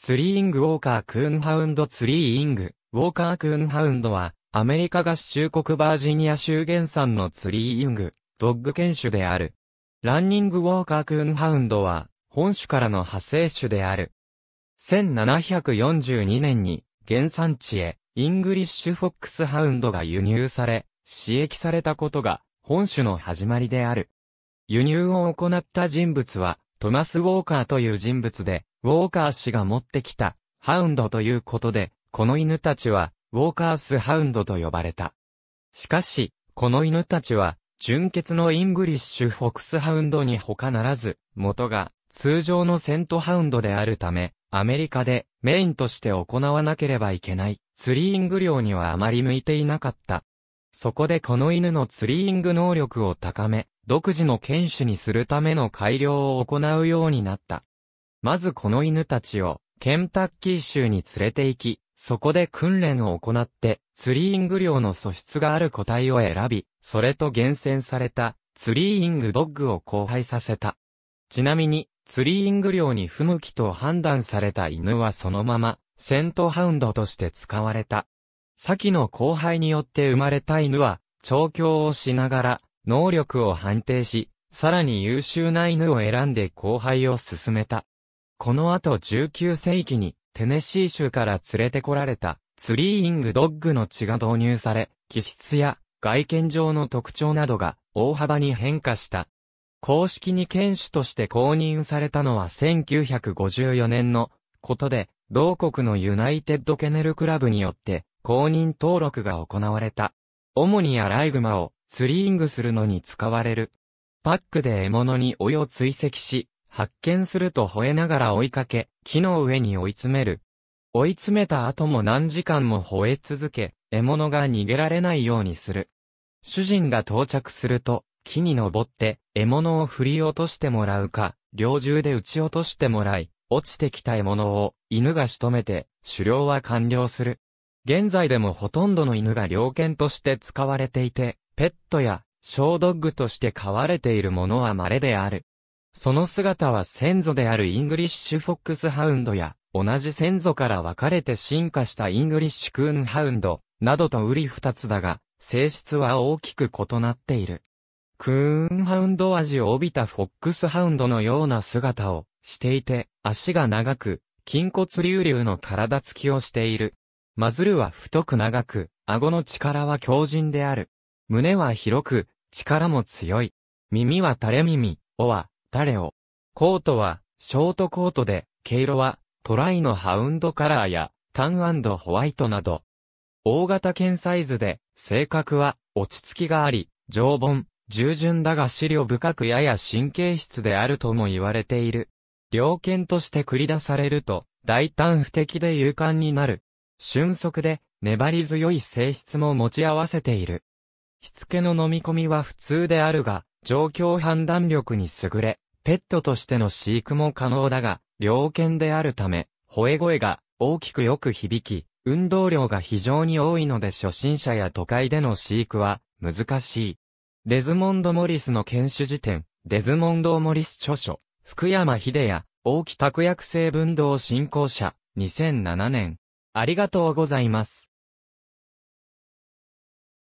ツリーイング・ウォーカー・クーンハウンド・ツリーイング・ウォーカー・クーンハウンドは、アメリカ合衆国バージニア州原産のツリーイング、ドッグ犬種である。ランニング・ウォーカー・クーンハウンドは、本種からの派生種である。1742年に、原産地へ、イングリッシュ・フォックス・ハウンドが輸入され、使役されたことが、本種の始まりである。輸入を行った人物は、トマス・ウォーカーという人物で、ウォーカー氏が持ってきた、ハウンドということで、この犬たちは、ウォーカースハウンドと呼ばれた。しかし、この犬たちは、純血のイングリッシュフォックスハウンドに他ならず、元が、通常のセントハウンドであるため、アメリカでメインとして行わなければいけない、ツリーイング量にはあまり向いていなかった。そこでこの犬のツリーイング能力を高め、独自の犬種にするための改良を行うようになった。まずこの犬たちを、ケンタッキー州に連れて行き、そこで訓練を行って、ツリーイング量の素質がある個体を選び、それと厳選された、ツリーイングドッグを交配させた。ちなみに、ツリーイング量に不向きと判断された犬はそのまま、セントハウンドとして使われた。先の交配によって生まれた犬は、調教をしながら、能力を判定し、さらに優秀な犬を選んで交配を進めた。この後19世紀にテネシー州から連れてこられたツリーイングドッグの血が導入され、気質や外見上の特徴などが大幅に変化した。公式に犬種として公認されたのは1954年のことで、同国のユナイテッドケネルクラブによって公認登録が行われた。主にアライグマをツリーイングするのに使われる。パックで獲物に追を追跡し、発見すると吠えながら追いかけ、木の上に追い詰める。追い詰めた後も何時間も吠え続け、獲物が逃げられないようにする。主人が到着すると、木に登って、獲物を振り落としてもらうか、猟銃で撃ち落としてもらい、落ちてきた獲物を犬が仕留めて、狩猟は完了する。現在でもほとんどの犬が猟犬として使われていて、ペットや小ドッグとして飼われているものは稀である。その姿は先祖であるイングリッシュフォックスハウンドや、同じ先祖から分かれて進化したイングリッシュクーンハウンド、などとウリ二つだが、性質は大きく異なっている。クーンハウンド味を帯びたフォックスハウンドのような姿をしていて、足が長く、筋骨隆々の体つきをしている。マズルは太く長く、顎の力は強靭である。胸は広く、力も強い。耳は垂れ耳、尾はタレオ。コートは、ショートコートで、毛色は、トライのハウンドカラーや、タンホワイトなど。大型犬サイズで、性格は、落ち着きがあり、常盆、従順だが資料深くやや神経質であるとも言われている。猟犬として繰り出されると、大胆不敵で勇敢になる。俊足で、粘り強い性質も持ち合わせている。しつけの飲み込みは普通であるが、状況判断力に優れ、ペットとしての飼育も可能だが、猟犬であるため、吠え声が大きくよく響き、運動量が非常に多いので初心者や都会での飼育は難しい。デズモンド・モリスの犬種辞典、デズモンド・モリス著書、福山秀也、大木拓薬成分動振興者、2007年。ありがとうございます。